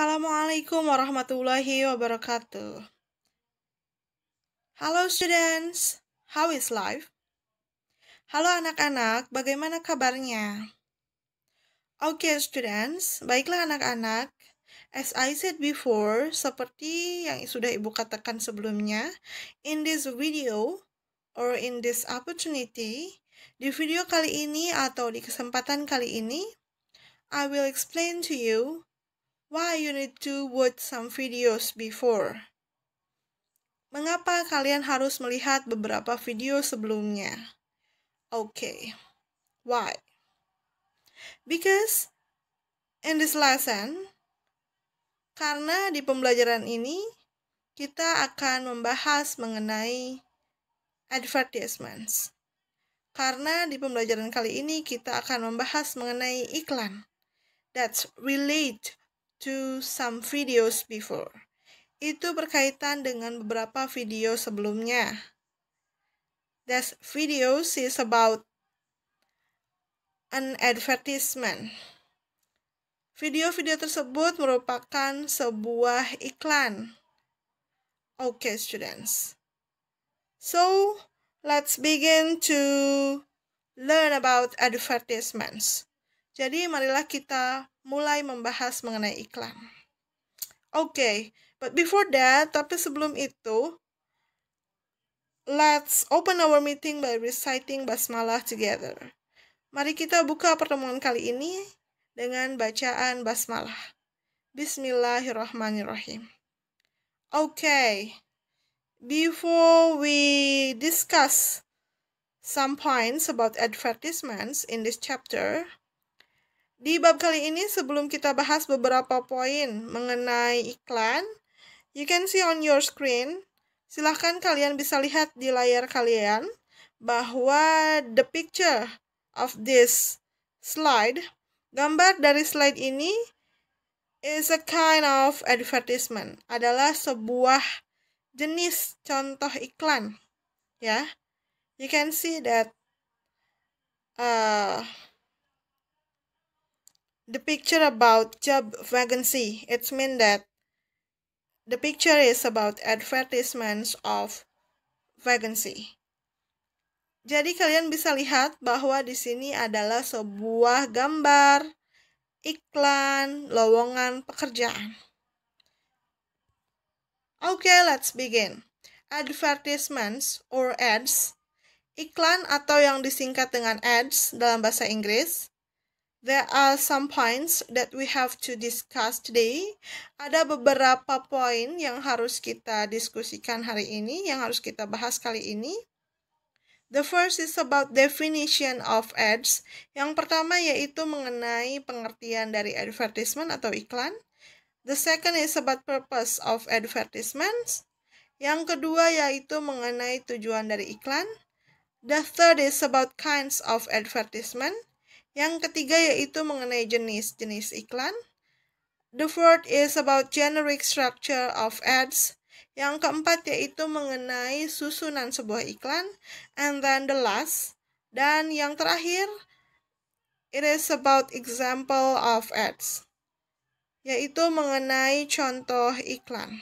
Assalamualaikum warahmatullahi wabarakatuh. Halo students, how is life? Halo anak-anak, bagaimana kabarnya? Oke okay, students, baiklah anak-anak. As I said before, seperti yang sudah Ibu katakan sebelumnya, in this video or in this opportunity, di video kali ini atau di kesempatan kali ini, I will explain to you why you need to watch some videos before. Mengapa kalian harus melihat beberapa video sebelumnya? Okay, why? Because in this lesson, karena di pembelajaran ini kita akan membahas mengenai advertisements. Karena di pembelajaran kali ini kita akan membahas mengenai iklan. That's relate to some videos before. Itu berkaitan dengan beberapa video sebelumnya. That videos is about an advertisement. Video-video tersebut merupakan sebuah iklan. Okay, students. So, let's begin to learn about advertisements. Jadi marilah kita mulai membahas mengenai iklan. Oke, okay, but before that, tapi sebelum itu, let's open our meeting by reciting basmalah together. Mari kita buka pertemuan kali ini dengan bacaan basmalah. Bismillahirrahmanirrahim. Okay, before we discuss some points about advertisements in this chapter, di bab kali ini sebelum kita bahas beberapa poin mengenai iklan, you can see on your screen. Silahkan kalian bisa lihat di layar kalian bahwa the picture of this slide, gambar dari slide ini is a kind of advertisement, adalah sebuah jenis contoh iklan. Ya, yeah. you can see that uh, the picture about job vacancy. It's mean that the picture is about advertisements of vacancy. Jadi kalian bisa lihat bahwa di sini adalah sebuah gambar iklan lowongan pekerjaan. Okay, let's begin. Advertisements or ads. Iklan atau yang disingkat dengan ads dalam bahasa Inggris There are some points that we have to discuss today. Ada beberapa poin yang harus kita diskusikan hari ini, yang harus kita bahas kali ini. The first is about definition of ads. Yang pertama yaitu mengenai pengertian dari advertisement atau iklan. The second is about purpose of advertisements. Yang kedua yaitu mengenai tujuan dari iklan. The third is about kinds of advertisement. Yang ketiga yaitu mengenai jenis-jenis iklan. The fourth is about generic structure of ads. Yang keempat yaitu mengenai susunan sebuah iklan. And then the last, dan yang terakhir, it is about example of ads, yaitu mengenai contoh iklan.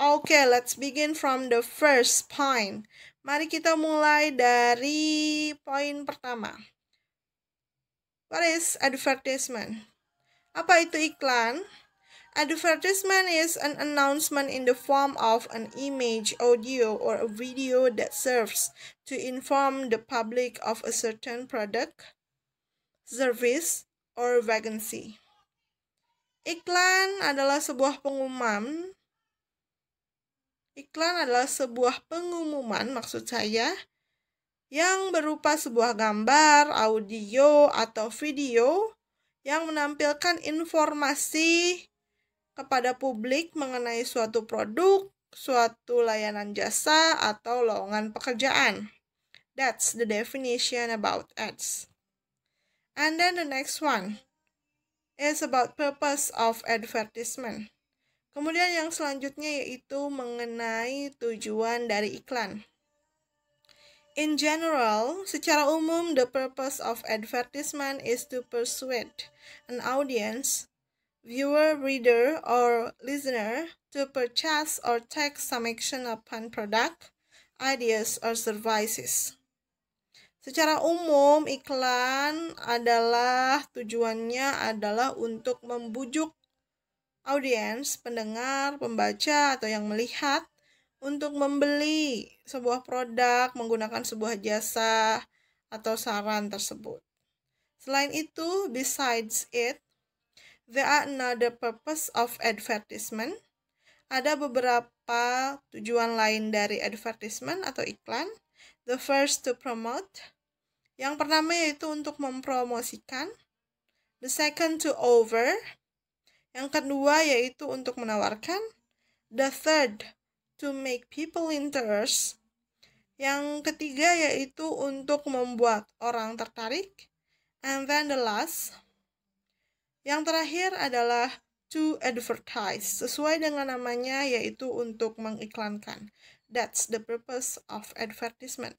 Okay, let's begin from the first point. Mari kita mulai dari poin pertama. What is advertisement? Apa itu iklan? Advertisement is an announcement in the form of an image, audio, or a video that serves to inform the public of a certain product, service, or vacancy. Iklan adalah sebuah pengumuman Iklan adalah sebuah pengumuman maksud saya yang berupa sebuah gambar, audio, atau video yang menampilkan informasi kepada publik mengenai suatu produk, suatu layanan jasa, atau lowongan pekerjaan. That's the definition about ads. And then the next one is about purpose of advertisement. Kemudian yang selanjutnya yaitu mengenai tujuan dari iklan. In general, secara umum the purpose of advertisement is to persuade an audience, viewer, reader, or listener to purchase or take some action upon product, ideas, or services. Secara umum, iklan adalah tujuannya adalah untuk membujuk audiens, pendengar, pembaca, atau yang melihat untuk membeli sebuah produk menggunakan sebuah jasa atau saran tersebut. Selain itu, besides it, there are another purpose of advertisement. Ada beberapa tujuan lain dari advertisement atau iklan. The first to promote. Yang pertama yaitu untuk mempromosikan. The second to over yang kedua yaitu untuk menawarkan. The third, to make people interest. Yang ketiga yaitu untuk membuat orang tertarik. And then the last, yang terakhir adalah to advertise, sesuai dengan namanya yaitu untuk mengiklankan. That's the purpose of advertisement.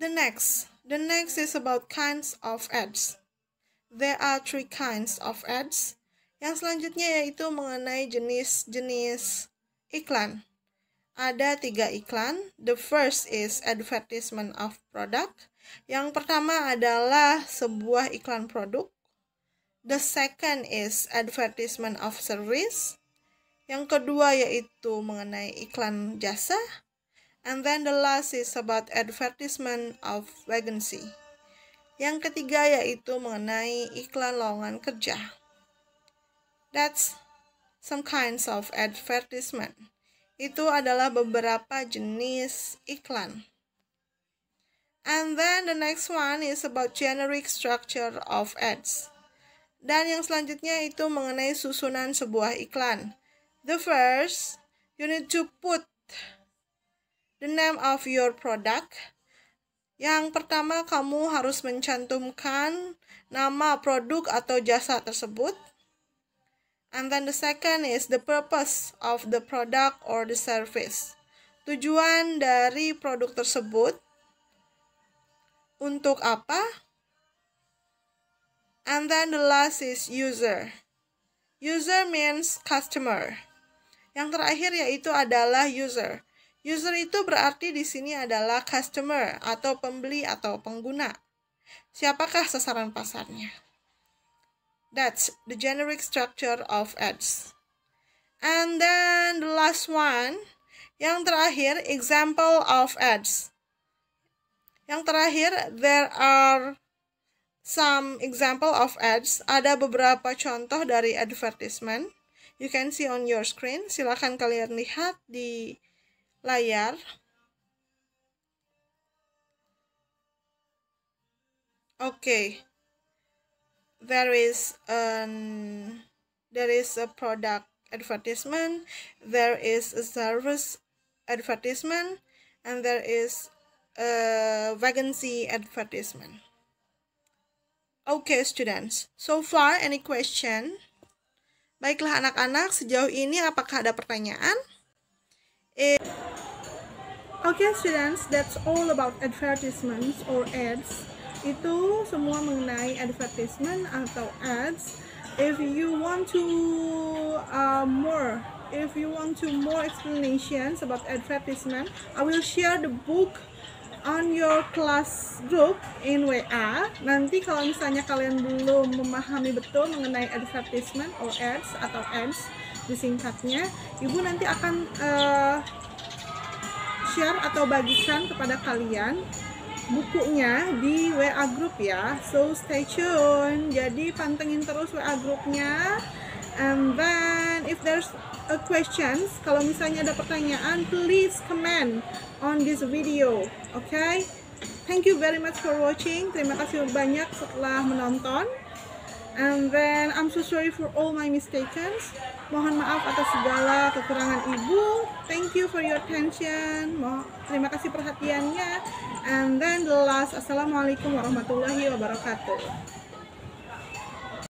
The next, the next is about kinds of ads. There are three kinds of ads. Yang selanjutnya yaitu mengenai jenis-jenis iklan. Ada tiga iklan. The first is advertisement of product. Yang pertama adalah sebuah iklan produk. The second is advertisement of service. Yang kedua yaitu mengenai iklan jasa. And then the last is about advertisement of vacancy. Yang ketiga yaitu mengenai iklan lowongan kerja. That's some kinds of advertisement. Itu adalah beberapa jenis iklan. And then the next one is about generic structure of ads. Dan yang selanjutnya itu mengenai susunan sebuah iklan. The first, you need to put the name of your product yang pertama, kamu harus mencantumkan nama produk atau jasa tersebut. And then the second is the purpose of the product or the service. Tujuan dari produk tersebut untuk apa? And then the last is user. User means customer. Yang terakhir yaitu adalah user. User itu berarti di sini adalah customer atau pembeli atau pengguna. Siapakah sasaran pasarnya? That's the generic structure of ads. And then the last one, yang terakhir example of ads. Yang terakhir there are some example of ads. Ada beberapa contoh dari advertisement. You can see on your screen. Silakan kalian lihat di layar okay there is an there is a product advertisement there is a service advertisement and there is a vacancy advertisement okay students so far any question baiklah anak-anak sejauh ini apakah ada pertanyaan Oke okay, students, that's all about advertisements or ads. Itu semua mengenai advertisement atau ads. If you want to uh, more, if you want to more explanations about advertisement, I will share the book on your class group in WA. Nanti kalau misalnya kalian belum memahami betul mengenai advertisement or ads atau ads disingkatnya, Ibu nanti akan uh, share atau bagikan kepada kalian bukunya di WA group ya. So stay tune. Jadi pantengin terus WA Groupnya And um, then if there's a questions, kalau misalnya ada pertanyaan, please comment on this video. Oke? Okay? Thank you very much for watching. Terima kasih banyak setelah menonton. And then I'm so sorry for all my mistakes. Mohon maaf atas segala kekurangan ibu. Thank you for your attention. Mo terima kasih perhatiannya. And then the last. Assalamualaikum warahmatullahi wabarakatuh.